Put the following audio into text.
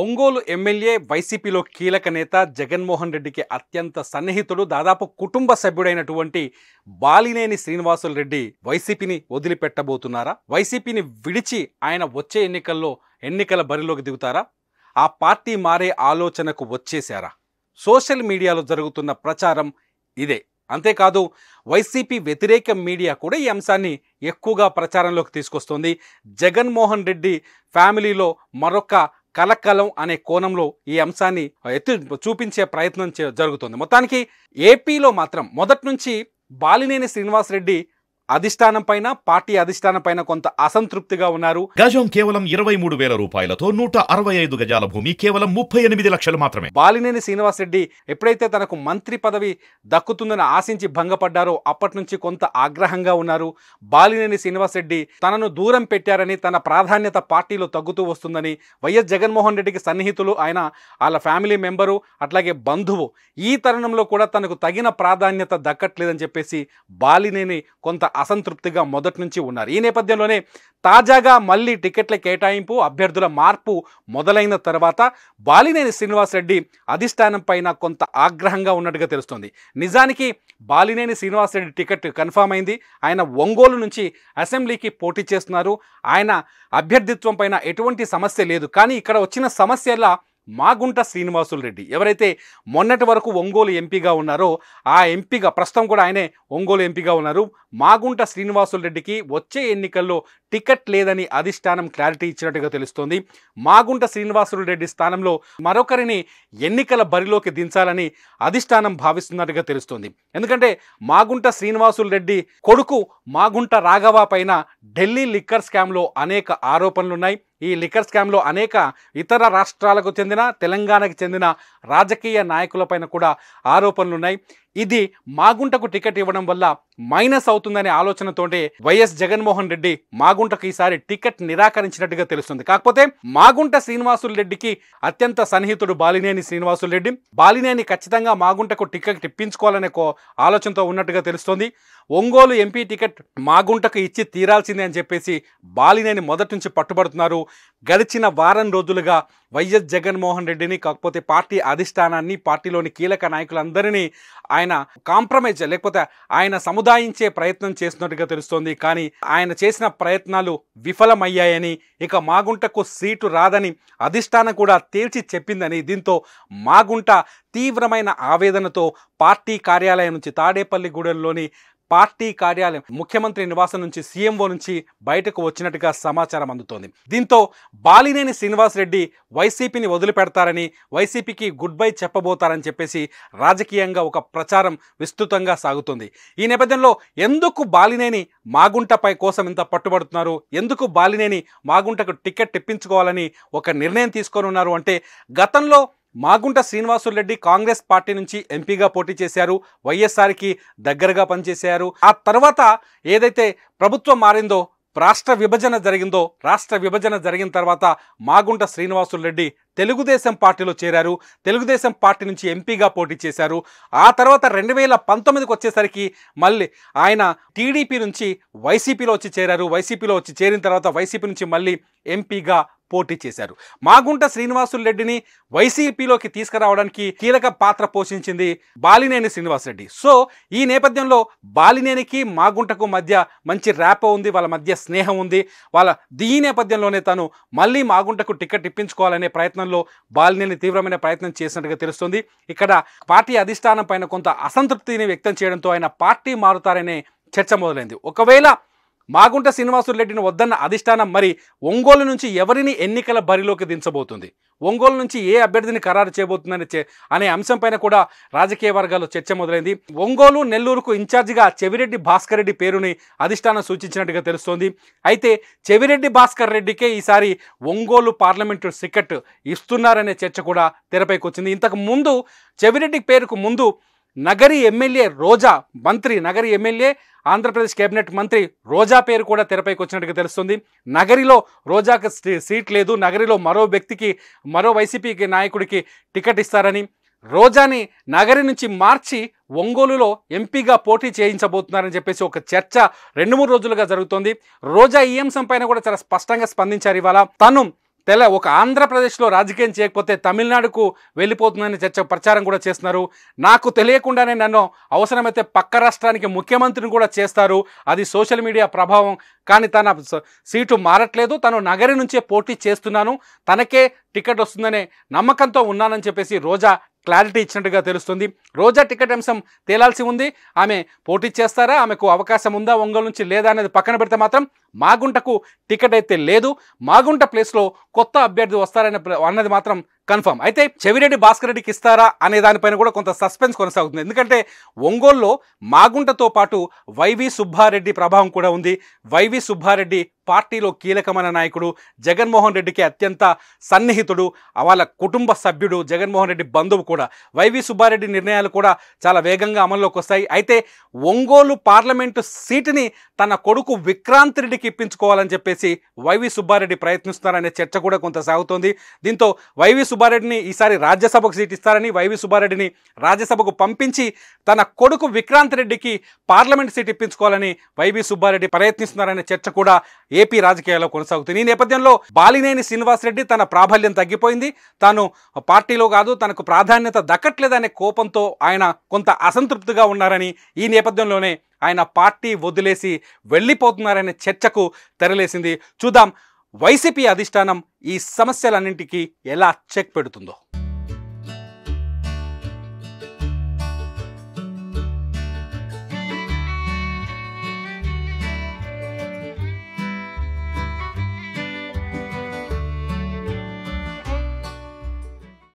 Ongole MLA వైసీపీలో కీలక నేత జగన్మోహన్ రెడ్డికి అత్యంత సన్నిహితుడు దాదాపు కుటుంబ సభ్యుడైనటువంటి బాలినేని శ్రీనివాసులు రెడ్డి వైసీపీని వదిలిపెట్టబోతున్నారా వైసీపీని విడిచి ఆయన వచ్చే ఎన్నికల్లో ఎన్నికల బరిలోకి దిగుతారా ఆ పార్టీ మారే ఆలోచనకు వచ్చేశారా సోషల్ మీడియాలో జరుగుతున్న ప్రచారం ఇదే అంతేకాదు వైసీపీ వ్యతిరేక మీడియా కూడా ఈ అంశాన్ని ఎక్కువగా ప్రచారంలోకి తీసుకొస్తుంది జగన్మోహన్ రెడ్డి ఫ్యామిలీలో మరొక కలకలం అనే కోణంలో ఈ అంశాన్ని ఎత్తి చూపించే ప్రయత్నం జరుగుతుంది మొత్తానికి ఏపీలో మాత్రం మొదటి నుంచి బాలినేని శ్రీనివాసరెడ్డి అధిష్టానం పైన పార్టీ అధిష్టానం పైన కొంత అసంతృప్తిగా ఉన్నారు గజం కేవలం ఇరవై మూడు వేల రూపాయలతో నూట అరవై ఐదు గజాల భూమి కేవలం ముప్పై ఎనిమిది లక్షలు మాత్రమే బాలినేని శ్రీనివాసరెడ్డి ఎప్పుడైతే తనకు మంత్రి పదవి దక్కుతుందని ఆశించి భంగపడ్డారో అప్పటి నుంచి కొంత ఆగ్రహంగా ఉన్నారు బాలినేని శ్రీనివాసరెడ్డి తనను దూరం పెట్టారని తన ప్రాధాన్యత పార్టీలో తగ్గుతూ వస్తుందని వైఎస్ జగన్మోహన్ రెడ్డికి సన్నిహితులు ఆయన వాళ్ళ ఫ్యామిలీ మెంబరు అట్లాగే బంధువు ఈ తరుణంలో కూడా తనకు తగిన ప్రాధాన్యత దక్కట్లేదని చెప్పేసి బాలినేని కొంత అసంతృప్తిగా మొదటి నుంచి ఉన్నారు ఈ నేపథ్యంలోనే తాజాగా మళ్ళీ టికెట్ల కేటాయింపు అభ్యర్థుల మార్పు మొదలైన తర్వాత బాలినేని శ్రీనివాసరెడ్డి అధిష్టానం పైన కొంత ఆగ్రహంగా ఉన్నట్టుగా తెలుస్తుంది నిజానికి బాలినేని శ్రీనివాసరెడ్డి టికెట్ కన్ఫామ్ అయింది ఆయన ఒంగోలు నుంచి అసెంబ్లీకి పోటీ చేస్తున్నారు ఆయన అభ్యర్థిత్వం పైన ఎటువంటి సమస్య లేదు కానీ ఇక్కడ వచ్చిన సమస్యల మాగుంట శ్రీనివాసులు రెడ్డి ఎవరైతే మొన్నటి వరకు ఒంగోలు ఎంపీగా ఉన్నారో ఆ ఎంపీగా ప్రస్తుతం కూడా ఆయనే ఒంగోలు ఎంపీగా ఉన్నారు మాగుంట శ్రీనివాసులు రెడ్డికి వచ్చే ఎన్నికల్లో టికెట్ లేదని అధిష్టానం క్లారిటీ ఇచ్చినట్టుగా తెలుస్తోంది మాగుంట శ్రీనివాసులు రెడ్డి స్థానంలో మరొకరిని ఎన్నికల బరిలోకి దించాలని అధిష్టానం భావిస్తున్నట్టుగా తెలుస్తోంది ఎందుకంటే మాగుంట శ్రీనివాసులు రెడ్డి కొడుకు మాగుంట రాఘవ పైన ఢిల్లీ లిక్కర్ స్కామ్లో అనేక ఆరోపణలున్నాయి ఈ లిక్కర్ స్కామ్లో అనేక ఇతర రాష్ట్రాలకు చెందిన తెలంగాణకు చెందిన రాజకీయ నాయకులపైన కూడా ఆరోపణలున్నాయి ఇది మాగుంటకు టికెట్ ఇవ్వడం వల్ల మైనస్ అవుతుందనే ఆలోచనతోటే వైఎస్ జగన్మోహన్ రెడ్డి మాగుంటకు ఈసారి టికెట్ నిరాకరించినట్టుగా తెలుస్తుంది కాకపోతే మాగుంట శ్రీనివాసులు రెడ్డికి అత్యంత సన్నిహితుడు బాలినేని శ్రీనివాసులు రెడ్డి బాలినేని ఖచ్చితంగా మాగుంటకు టికెట్ ఇప్పించుకోవాలనే ఆలోచనతో ఉన్నట్టుగా తెలుస్తోంది ఒంగోలు ఎంపీ టికెట్ మాగుంటకు ఇచ్చి తీరాల్సిందే అని చెప్పేసి బాలినేని మొదటి నుంచి పట్టుబడుతున్నారు గడిచిన వారం రోజులుగా వైఎస్ జగన్మోహన్ రెడ్డిని కాకపోతే పార్టీ అధిష్టానాన్ని పార్టీలోని కీలక నాయకులందరినీ ఆయన కాంప్రమైజ్ లేకపోతే ఆయన సముదాయించే ప్రయత్నం చేస్తున్నట్టుగా తెలుస్తోంది కానీ ఆయన చేసిన ప్రయత్నాలు విఫలమయ్యాయని ఇక మాగుంటకు సీటు రాదని అధిష్టానం కూడా తేల్చి చెప్పిందని దీంతో మాగుంట తీవ్రమైన ఆవేదనతో పార్టీ కార్యాలయం నుంచి తాడేపల్లిగూడెంలోని పార్టీ కార్యాలయం ముఖ్యమంత్రి నివాసం నుంచి సీఎంఓ నుంచి బయటకు వచ్చినట్టుగా సమాచారం అందుతోంది దీంతో బాలినేని శ్రీనివాస్ రెడ్డి వైసీపీని వదిలిపెడతారని వైసీపీకి గుడ్ బై చెప్పబోతారని చెప్పేసి రాజకీయంగా ఒక ప్రచారం విస్తృతంగా సాగుతుంది ఈ నేపథ్యంలో ఎందుకు బాలినేని మాగుంటపై కోసం ఇంత పట్టుబడుతున్నారు ఎందుకు బాలినేని మాగుంటకు టికెట్ తెప్పించుకోవాలని ఒక నిర్ణయం తీసుకొని ఉన్నారు అంటే గతంలో మాగుంట శ్రీనివాసులరెడ్డి కాంగ్రెస్ పార్టీ నుంచి ఎంపీగా పోటీ చేశారు వైఎస్ఆర్కి దగ్గరగా పనిచేశారు ఆ తర్వాత ఏదైతే ప్రభుత్వం మారిందో రాష్ట్ర విభజన జరిగిందో రాష్ట్ర విభజన జరిగిన తర్వాత మాగుంట శ్రీనివాసులరెడ్డి తెలుగుదేశం పార్టీలో చేరారు తెలుగుదేశం పార్టీ నుంచి ఎంపీగా పోటీ చేశారు ఆ తర్వాత రెండు వేల పంతొమ్మిదికి వచ్చేసరికి మళ్ళీ ఆయన టీడీపీ నుంచి వైసీపీలో వచ్చి చేరారు వైసీపీలో వచ్చి చేరిన తర్వాత వైసీపీ నుంచి మళ్ళీ ఎంపీగా పోటీ చేశారు మాగుంట శ్రీనివాసులు రెడ్డిని వైసీపీలోకి తీసుకురావడానికి కీలక పాత్ర పోషించింది బాలినేని శ్రీనివాసరెడ్డి సో ఈ నేపథ్యంలో బాలినేనికి మాగుంటకు మధ్య మంచి ర్యాప్ ఉంది వాళ్ళ మధ్య స్నేహం ఉంది వాళ్ళ దీ నేపథ్యంలోనే తను మళ్ళీ మాగుంటకు టికెట్ ఇప్పించుకోవాలనే ప్రయత్నం విషయంలో బాలినేని తీవ్రమైన ప్రయత్నం చేసినట్టుగా తెలుస్తుంది ఇక్కడ పార్టీ అధిష్టానం పైన కొంత అసంతృప్తిని వ్యక్తం చేయడంతో ఆయన పార్టీ మారుతారనే చర్చ మొదలైంది ఒకవేళ మాగుంట రెడ్డిని వద్దన్న అధిష్టానం మరి ఒంగోలు నుంచి ఎవరిని ఎన్నికల బరిలోకి దించబోతుంది ఒంగోలు నుంచి ఏ అభ్యర్థిని ఖరారు చేయబోతుందని అనే అంశంపైన కూడా రాజకీయ వర్గాల్లో చర్చ మొదలైంది ఒంగోలు నెల్లూరుకు ఇన్ఛార్జిగా చెవిరెడ్డి భాస్కర్ రెడ్డి పేరుని అధిష్టానం సూచించినట్టుగా తెలుస్తోంది అయితే చెవిరెడ్డి భాస్కర్ రెడ్డికే ఈసారి ఒంగోలు పార్లమెంటు టికెట్ ఇస్తున్నారనే చర్చ కూడా తెరపైకి వచ్చింది ఇంతకు ముందు చెవిరెడ్డి పేరుకు ముందు నగరి ఎమ్మెల్యే రోజా మంత్రి నగరి ఎమ్మెల్యే ఆంధ్రప్రదేశ్ కేబినెట్ మంత్రి రోజా పేరు కూడా తెరపైకి వచ్చినట్టుగా తెలుస్తుంది నగరిలో రోజాకు సీట్ లేదు నగరిలో మరో వ్యక్తికి మరో వైసీపీకి నాయకుడికి టికెట్ ఇస్తారని రోజాని నగరి నుంచి మార్చి ఒంగోలులో ఎంపీగా పోటీ చేయించబోతున్నారని చెప్పేసి ఒక చర్చ రెండు మూడు రోజులుగా జరుగుతోంది రోజా ఈ అంశం పైన కూడా చాలా స్పష్టంగా స్పందించారు ఇవాళ తను తెల ఒక ఆంధ్రప్రదేశ్లో రాజకీయం చేయకపోతే తమిళనాడుకు వెళ్ళిపోతుందని చర్చ ప్రచారం కూడా చేస్తున్నారు నాకు తెలియకుండానే నన్ను అవసరమైతే పక్క రాష్ట్రానికి ముఖ్యమంత్రిని కూడా చేస్తారు అది సోషల్ మీడియా ప్రభావం కానీ తన సీటు మారట్లేదు తను నగరి నుంచే పోటీ చేస్తున్నాను తనకే టికెట్ వస్తుందనే నమ్మకంతో ఉన్నానని చెప్పేసి రోజా క్లారిటీ ఇచ్చినట్టుగా తెలుస్తుంది రోజా టికెట్ అంశం తేలాల్సి ఉంది ఆమె పోటీ చేస్తారా ఆమెకు అవకాశం ఉందా ఒంగోలు నుంచి లేదా అనేది పక్కన పెడితే మాత్రం మాగుంటకు టికెట్ అయితే లేదు మాగుంట ప్లేస్లో కొత్త అభ్యర్థి వస్తారనే అన్నది మాత్రం కన్ఫర్మ్ అయితే చెవిరెడ్డి భాస్కర్ రెడ్డికి ఇస్తారా అనే దానిపైన కూడా కొంత సస్పెన్స్ కొనసాగుతుంది ఎందుకంటే ఒంగోలులో మాగుంటతో పాటు వైవి సుబ్బారెడ్డి ప్రభావం కూడా ఉంది వైవి సుబ్బారెడ్డి పార్టీలో కీలకమైన నాయకుడు జగన్మోహన్ రెడ్డికి అత్యంత సన్నిహితుడు వాళ్ళ కుటుంబ సభ్యుడు జగన్మోహన్ రెడ్డి బంధువు కూడా వైవి సుబ్బారెడ్డి నిర్ణయాలు కూడా చాలా వేగంగా అమల్లోకి వస్తాయి అయితే ఒంగోలు పార్లమెంటు సీటుని తన కొడుకు విక్రాంత్ రెడ్డికి ఇప్పించుకోవాలని చెప్పేసి వైవి సుబ్బారెడ్డి ప్రయత్నిస్తున్నారనే చర్చ కూడా కొంత సాగుతోంది దీంతో వైవి సుబ్బారెడ్డిని ఈసారి రాజ్యసభకు సీట్ ఇస్తారని వైవి సుబ్బారెడ్డిని రాజ్యసభకు పంపించి తన కొడుకు విక్రాంత్ రెడ్డికి పార్లమెంట్ సీట్ ఇప్పించుకోవాలని వైవి సుబ్బారెడ్డి ప్రయత్నిస్తున్నారనే చర్చ కూడా ఏపీ రాజకీయాల్లో కొనసాగుతుంది ఈ నేపథ్యంలో బాలినేని శ్రీనివాసరెడ్డి తన ప్రాబల్యం తగ్గిపోయింది తాను పార్టీలో కాదు తనకు ప్రాధాన్యత దక్కట్లేదనే కోపంతో ఆయన కొంత అసంతృప్తిగా ఉన్నారని ఈ నేపథ్యంలోనే ఆయన పార్టీ వదిలేసి వెళ్ళిపోతున్నారనే చర్చకు తెరలేసింది చూద్దాం వైసీపీ అధిష్టానం ఈ సమస్యలన్నింటికీ ఎలా చెక్ పెడుతుందో